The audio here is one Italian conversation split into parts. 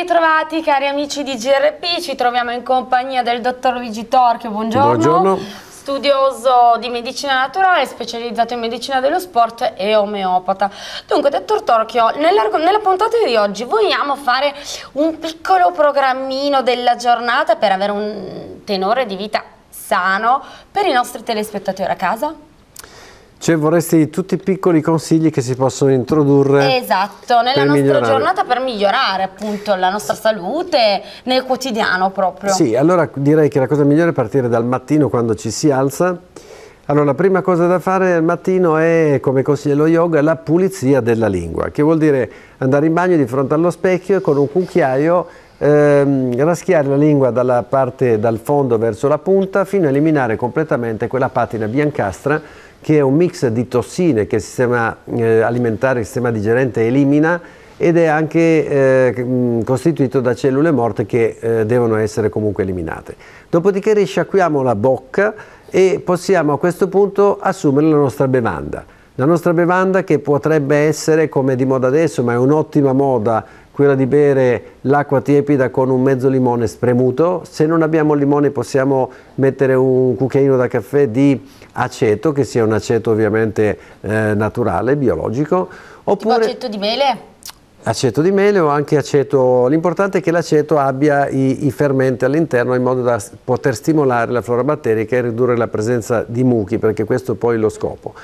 ritrovati cari amici di GRP, ci troviamo in compagnia del dottor Luigi Torchio, buongiorno. buongiorno. Studioso di medicina naturale, specializzato in medicina dello sport e omeopata. Dunque, dottor Torchio, nella puntata di oggi vogliamo fare un piccolo programmino della giornata per avere un tenore di vita sano per i nostri telespettatori a casa? Cioè vorresti tutti i piccoli consigli che si possono introdurre Esatto, nella nostra migliorare. giornata per migliorare appunto la nostra salute nel quotidiano proprio. Sì, allora direi che la cosa migliore è partire dal mattino quando ci si alza. Allora, la prima cosa da fare al mattino è, come consiglia lo yoga, la pulizia della lingua, che vuol dire andare in bagno di fronte allo specchio e con un cucchiaio ehm, raschiare la lingua dalla parte dal fondo verso la punta fino a eliminare completamente quella patina biancastra che è un mix di tossine che il sistema eh, alimentare, il sistema digerente elimina ed è anche eh, mm, costituito da cellule morte che eh, devono essere comunque eliminate. Dopodiché risciacquiamo la bocca e possiamo a questo punto assumere la nostra bevanda. La nostra bevanda che potrebbe essere, come di moda adesso, ma è un'ottima moda, quella di bere l'acqua tiepida con un mezzo limone spremuto, se non abbiamo limone possiamo mettere un cucchiaino da caffè di aceto, che sia un aceto ovviamente eh, naturale, biologico. Oppure... aceto di mele? aceto di mele o anche aceto, l'importante è che l'aceto abbia i, i fermenti all'interno in modo da poter stimolare la flora batterica e ridurre la presenza di muchi perché questo è poi lo scopo.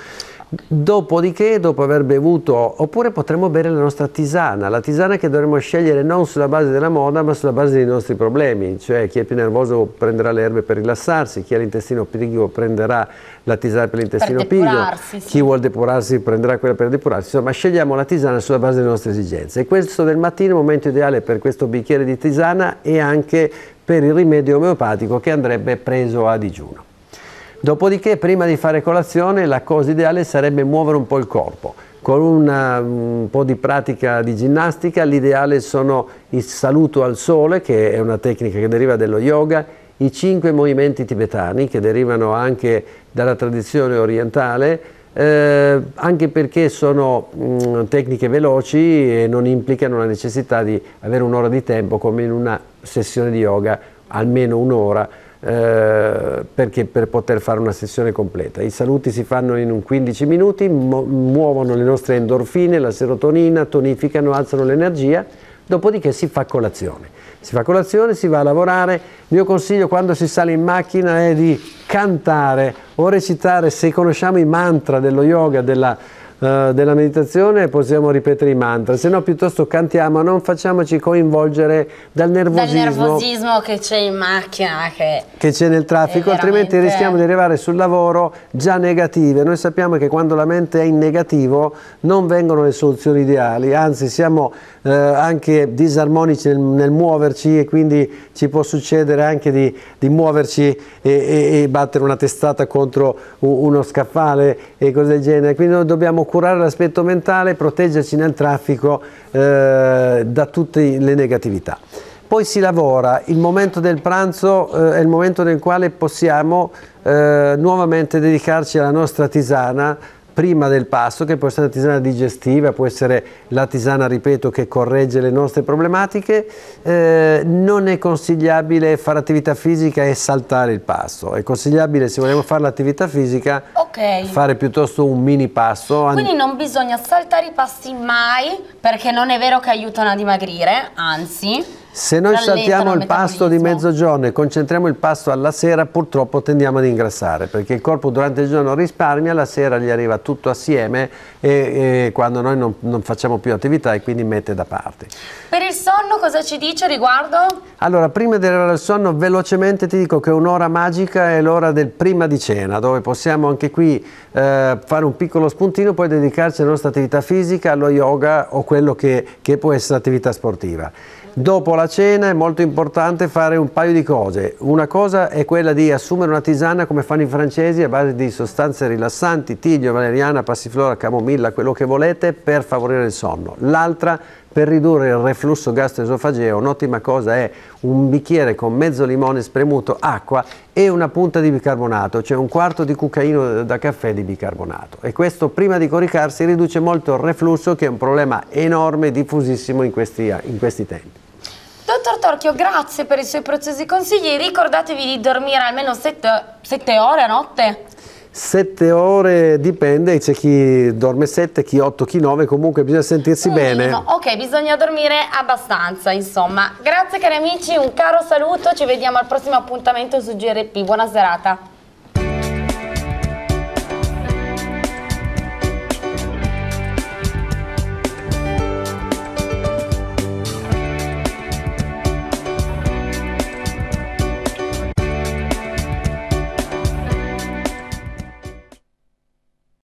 Dopodiché, dopo aver bevuto, oppure potremmo bere la nostra tisana, la tisana che dovremmo scegliere non sulla base della moda, ma sulla base dei nostri problemi, cioè chi è più nervoso prenderà le erbe per rilassarsi, chi ha l'intestino pigro prenderà la tisana per l'intestino pigro, sì. chi vuole depurarsi prenderà quella per depurarsi, insomma scegliamo la tisana sulla base delle nostre esigenze. E questo del mattino è il momento ideale per questo bicchiere di tisana e anche per il rimedio omeopatico che andrebbe preso a digiuno. Dopodiché, prima di fare colazione, la cosa ideale sarebbe muovere un po' il corpo. Con una, un po' di pratica di ginnastica, l'ideale sono il saluto al sole, che è una tecnica che deriva dallo yoga, i cinque movimenti tibetani, che derivano anche dalla tradizione orientale, eh, anche perché sono mh, mm, tecniche veloci e non implicano la necessità di avere un'ora di tempo come in una sessione di yoga, almeno un'ora eh, perché per poter fare una sessione completa. I saluti si fanno in 15 minuti, muovono le nostre endorfine, la serotonina, tonificano, alzano l'energia, dopodiché si fa colazione. Si fa colazione, si va a lavorare. Il mio consiglio quando si sale in macchina è di cantare o recitare, se conosciamo i mantra dello yoga, della eh, della meditazione possiamo ripetere i mantra, se no piuttosto cantiamo, non facciamoci coinvolgere dal nervosismo, dal nervosismo che c'è in macchina, che, c'è nel traffico, altrimenti rischiamo di arrivare sul lavoro già negative. Noi sappiamo che quando la mente è in negativo non vengono le soluzioni ideali, anzi siamo eh, anche disarmonici nel, nel, muoverci e quindi ci può succedere anche di, di muoverci e, e, e, battere una testata contro uno scaffale e cose del genere. Quindi noi dobbiamo curare l'aspetto mentale, proteggerci nel traffico eh, da tutte le negatività poi si lavora, il momento del pranzo eh, è il momento nel quale possiamo eh, nuovamente dedicarci alla nostra tisana prima del pasto, che può essere una tisana digestiva, può essere la tisana, ripeto, che corregge le nostre problematiche, eh, non è consigliabile fare attività fisica e saltare il pasto. È consigliabile, se vogliamo fare l'attività fisica, okay. fare piuttosto un mini pasto. Quindi non bisogna saltare i pasti mai, perché non è vero che aiutano a dimagrire, anzi... Se noi saltiamo il pasto di mezzogiorno e concentriamo il pasto alla sera, purtroppo tendiamo ad ingrassare, perché il corpo durante il giorno risparmia, la sera gli arriva tutto assieme e, e quando noi non, non, facciamo più attività e quindi mette da parte. Per il sonno cosa ci dice riguardo? Allora, prima di arrivare al sonno, velocemente ti dico che un'ora magica è l'ora del prima di cena, dove possiamo anche qui eh, fare un piccolo spuntino, poi dedicarci alla nostra attività fisica, allo yoga o quello che, che può essere attività sportiva. Dopo la cena è molto importante fare un paio di cose. Una cosa è quella di assumere una tisana come fanno i francesi a base di sostanze rilassanti, tiglio, valeriana, passiflora, camomilla, quello che volete per favorire il sonno. L'altra per ridurre il reflusso gastroesofageo un'ottima cosa è un bicchiere con mezzo limone spremuto, acqua e una punta di bicarbonato, cioè un quarto di cucchiaino da caffè di bicarbonato. E questo prima di coricarsi riduce molto il reflusso che è un problema enorme, e diffusissimo in questi, in questi tempi. Dottor Torchio, grazie per i suoi preziosi consigli. Ricordatevi di dormire almeno 7 ore a notte. 7 ore dipende, c'è chi dorme 7, chi 8, chi 9, comunque bisogna sentirsi mm, bene. No, ok, bisogna dormire abbastanza, insomma. Grazie cari amici, un caro saluto, ci vediamo al prossimo appuntamento su GRP. Buona serata.